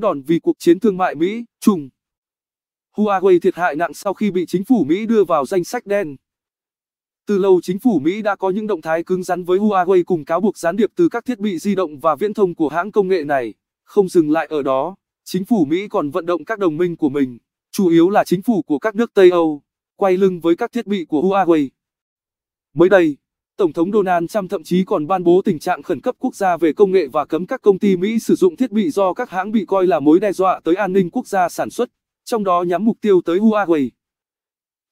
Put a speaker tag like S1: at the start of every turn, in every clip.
S1: đòn vì cuộc chiến thương mại Mỹ, Trung. Huawei thiệt hại nặng sau khi bị chính phủ Mỹ đưa vào danh sách đen. Từ lâu chính phủ Mỹ đã có những động thái cứng rắn với Huawei cùng cáo buộc gián điệp từ các thiết bị di động và viễn thông của hãng công nghệ này. Không dừng lại ở đó, chính phủ Mỹ còn vận động các đồng minh của mình, chủ yếu là chính phủ của các nước Tây Âu, quay lưng với các thiết bị của Huawei. Mới đây, Tổng thống Donald Trump thậm chí còn ban bố tình trạng khẩn cấp quốc gia về công nghệ và cấm các công ty Mỹ sử dụng thiết bị do các hãng bị coi là mối đe dọa tới an ninh quốc gia sản xuất, trong đó nhắm mục tiêu tới Huawei.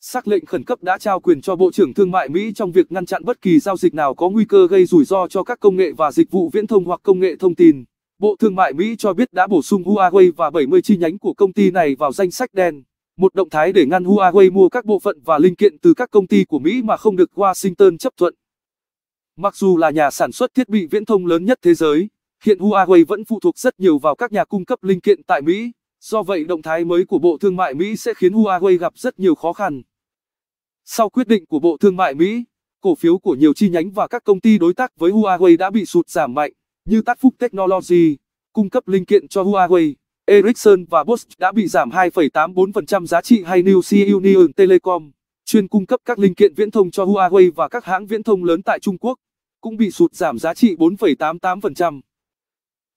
S1: Sắc lệnh khẩn cấp đã trao quyền cho Bộ trưởng Thương mại Mỹ trong việc ngăn chặn bất kỳ giao dịch nào có nguy cơ gây rủi ro cho các công nghệ và dịch vụ viễn thông hoặc công nghệ thông tin. Bộ Thương mại Mỹ cho biết đã bổ sung Huawei và 70 chi nhánh của công ty này vào danh sách đen, một động thái để ngăn Huawei mua các bộ phận và linh kiện từ các công ty của Mỹ mà không được Washington chấp thuận. Mặc dù là nhà sản xuất thiết bị viễn thông lớn nhất thế giới, hiện Huawei vẫn phụ thuộc rất nhiều vào các nhà cung cấp linh kiện tại Mỹ, do vậy động thái mới của Bộ Thương mại Mỹ sẽ khiến Huawei gặp rất nhiều khó khăn. Sau quyết định của Bộ Thương mại Mỹ, cổ phiếu của nhiều chi nhánh và các công ty đối tác với Huawei đã bị sụt giảm mạnh, như Tatfook Technology, cung cấp linh kiện cho Huawei, Ericsson và Bosch đã bị giảm 2,84% giá trị hay New Union Telecom chuyên cung cấp các linh kiện viễn thông cho Huawei và các hãng viễn thông lớn tại Trung Quốc, cũng bị sụt giảm giá trị 4,88%.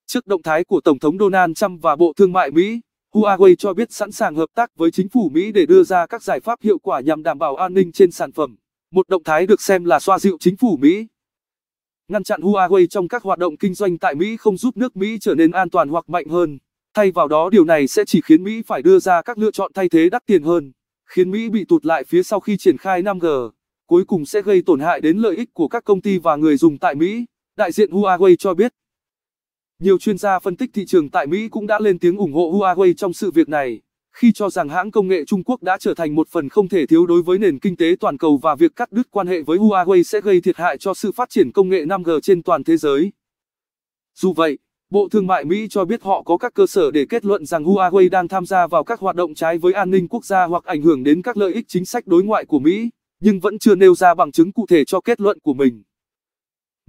S1: Trước động thái của Tổng thống Donald Trump và Bộ Thương mại Mỹ, Huawei cho biết sẵn sàng hợp tác với chính phủ Mỹ để đưa ra các giải pháp hiệu quả nhằm đảm bảo an ninh trên sản phẩm, một động thái được xem là xoa dịu chính phủ Mỹ. Ngăn chặn Huawei trong các hoạt động kinh doanh tại Mỹ không giúp nước Mỹ trở nên an toàn hoặc mạnh hơn, thay vào đó điều này sẽ chỉ khiến Mỹ phải đưa ra các lựa chọn thay thế đắt tiền hơn khiến Mỹ bị tụt lại phía sau khi triển khai 5G, cuối cùng sẽ gây tổn hại đến lợi ích của các công ty và người dùng tại Mỹ, đại diện Huawei cho biết. Nhiều chuyên gia phân tích thị trường tại Mỹ cũng đã lên tiếng ủng hộ Huawei trong sự việc này, khi cho rằng hãng công nghệ Trung Quốc đã trở thành một phần không thể thiếu đối với nền kinh tế toàn cầu và việc cắt đứt quan hệ với Huawei sẽ gây thiệt hại cho sự phát triển công nghệ 5G trên toàn thế giới. Dù vậy, Bộ Thương mại Mỹ cho biết họ có các cơ sở để kết luận rằng Huawei đang tham gia vào các hoạt động trái với an ninh quốc gia hoặc ảnh hưởng đến các lợi ích chính sách đối ngoại của Mỹ, nhưng vẫn chưa nêu ra bằng chứng cụ thể cho kết luận của mình.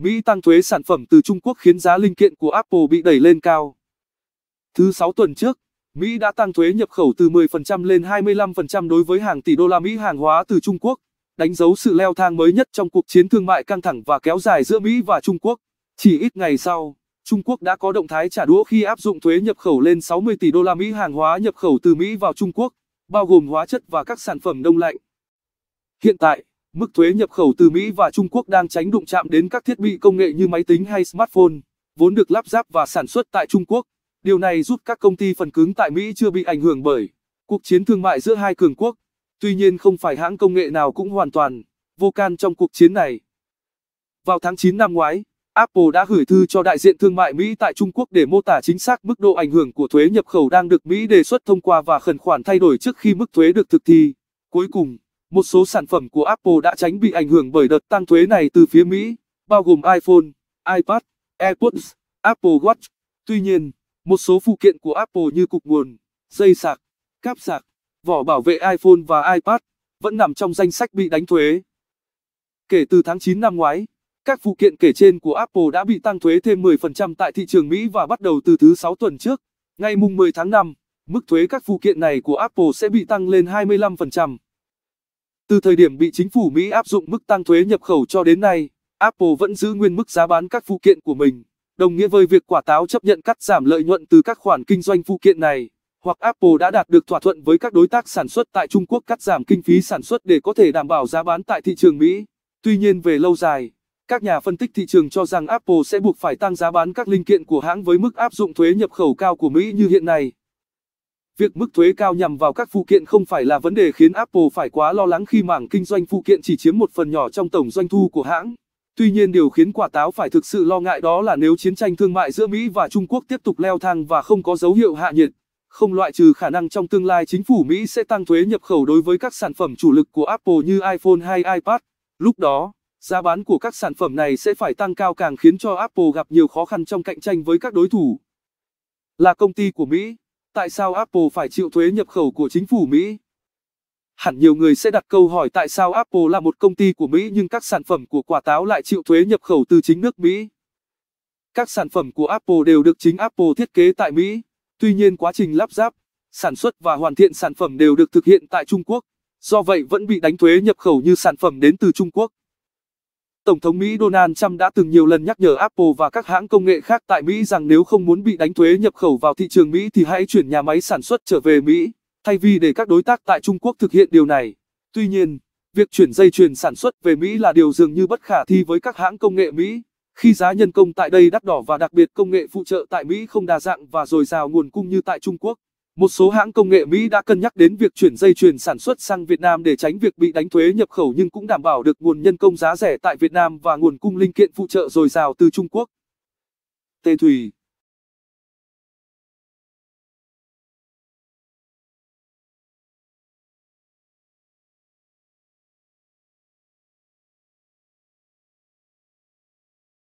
S1: Mỹ tăng thuế sản phẩm từ Trung Quốc khiến giá linh kiện của Apple bị đẩy lên cao. Thứ sáu tuần trước, Mỹ đã tăng thuế nhập khẩu từ 10% lên 25% đối với hàng tỷ đô la Mỹ hàng hóa từ Trung Quốc, đánh dấu sự leo thang mới nhất trong cuộc chiến thương mại căng thẳng và kéo dài giữa Mỹ và Trung Quốc. Chỉ ít ngày sau, Trung Quốc đã có động thái trả đũa khi áp dụng thuế nhập khẩu lên 60 tỷ đô la Mỹ hàng hóa nhập khẩu từ Mỹ vào Trung Quốc, bao gồm hóa chất và các sản phẩm đông lạnh. Hiện tại, mức thuế nhập khẩu từ Mỹ và Trung Quốc đang tránh đụng chạm đến các thiết bị công nghệ như máy tính hay smartphone, vốn được lắp ráp và sản xuất tại Trung Quốc. Điều này giúp các công ty phần cứng tại Mỹ chưa bị ảnh hưởng bởi cuộc chiến thương mại giữa hai cường quốc. Tuy nhiên không phải hãng công nghệ nào cũng hoàn toàn vô can trong cuộc chiến này. Vào tháng 9 năm ngoái, Apple đã gửi thư cho đại diện thương mại Mỹ tại Trung Quốc để mô tả chính xác mức độ ảnh hưởng của thuế nhập khẩu đang được Mỹ đề xuất thông qua và khẩn khoản thay đổi trước khi mức thuế được thực thi. Cuối cùng, một số sản phẩm của Apple đã tránh bị ảnh hưởng bởi đợt tăng thuế này từ phía Mỹ, bao gồm iPhone, iPad, AirPods, Apple Watch. Tuy nhiên, một số phụ kiện của Apple như cục nguồn, dây sạc, cáp sạc, vỏ bảo vệ iPhone và iPad vẫn nằm trong danh sách bị đánh thuế. Kể từ tháng 9 năm ngoái, các phụ kiện kể trên của Apple đã bị tăng thuế thêm 10% tại thị trường Mỹ và bắt đầu từ thứ 6 tuần trước, ngày mùng 10 tháng 5, mức thuế các phụ kiện này của Apple sẽ bị tăng lên 25%. Từ thời điểm bị chính phủ Mỹ áp dụng mức tăng thuế nhập khẩu cho đến nay, Apple vẫn giữ nguyên mức giá bán các phụ kiện của mình, đồng nghĩa với việc quả táo chấp nhận cắt giảm lợi nhuận từ các khoản kinh doanh phụ kiện này, hoặc Apple đã đạt được thỏa thuận với các đối tác sản xuất tại Trung Quốc cắt giảm kinh phí sản xuất để có thể đảm bảo giá bán tại thị trường Mỹ. Tuy nhiên về lâu dài, các nhà phân tích thị trường cho rằng Apple sẽ buộc phải tăng giá bán các linh kiện của hãng với mức áp dụng thuế nhập khẩu cao của Mỹ như hiện nay. Việc mức thuế cao nhằm vào các phụ kiện không phải là vấn đề khiến Apple phải quá lo lắng khi mảng kinh doanh phụ kiện chỉ chiếm một phần nhỏ trong tổng doanh thu của hãng. Tuy nhiên điều khiến quả táo phải thực sự lo ngại đó là nếu chiến tranh thương mại giữa Mỹ và Trung Quốc tiếp tục leo thang và không có dấu hiệu hạ nhiệt, không loại trừ khả năng trong tương lai chính phủ Mỹ sẽ tăng thuế nhập khẩu đối với các sản phẩm chủ lực của Apple như iPhone hay iPad. Lúc đó Giá bán của các sản phẩm này sẽ phải tăng cao càng khiến cho Apple gặp nhiều khó khăn trong cạnh tranh với các đối thủ. Là công ty của Mỹ, tại sao Apple phải chịu thuế nhập khẩu của chính phủ Mỹ? Hẳn nhiều người sẽ đặt câu hỏi tại sao Apple là một công ty của Mỹ nhưng các sản phẩm của quả táo lại chịu thuế nhập khẩu từ chính nước Mỹ. Các sản phẩm của Apple đều được chính Apple thiết kế tại Mỹ, tuy nhiên quá trình lắp ráp, sản xuất và hoàn thiện sản phẩm đều được thực hiện tại Trung Quốc, do vậy vẫn bị đánh thuế nhập khẩu như sản phẩm đến từ Trung Quốc. Tổng thống Mỹ Donald Trump đã từng nhiều lần nhắc nhở Apple và các hãng công nghệ khác tại Mỹ rằng nếu không muốn bị đánh thuế nhập khẩu vào thị trường Mỹ thì hãy chuyển nhà máy sản xuất trở về Mỹ, thay vì để các đối tác tại Trung Quốc thực hiện điều này. Tuy nhiên, việc chuyển dây chuyền sản xuất về Mỹ là điều dường như bất khả thi với các hãng công nghệ Mỹ, khi giá nhân công tại đây đắt đỏ và đặc biệt công nghệ phụ trợ tại Mỹ không đa dạng và dồi dào nguồn cung như tại Trung Quốc. Một số hãng công nghệ Mỹ đã cân nhắc đến việc chuyển dây chuyền sản xuất sang Việt Nam để tránh việc bị đánh thuế nhập khẩu nhưng cũng đảm bảo được nguồn nhân công giá rẻ tại Việt Nam và nguồn cung linh kiện phụ trợ dồi dào từ Trung Quốc. Tê Thủy.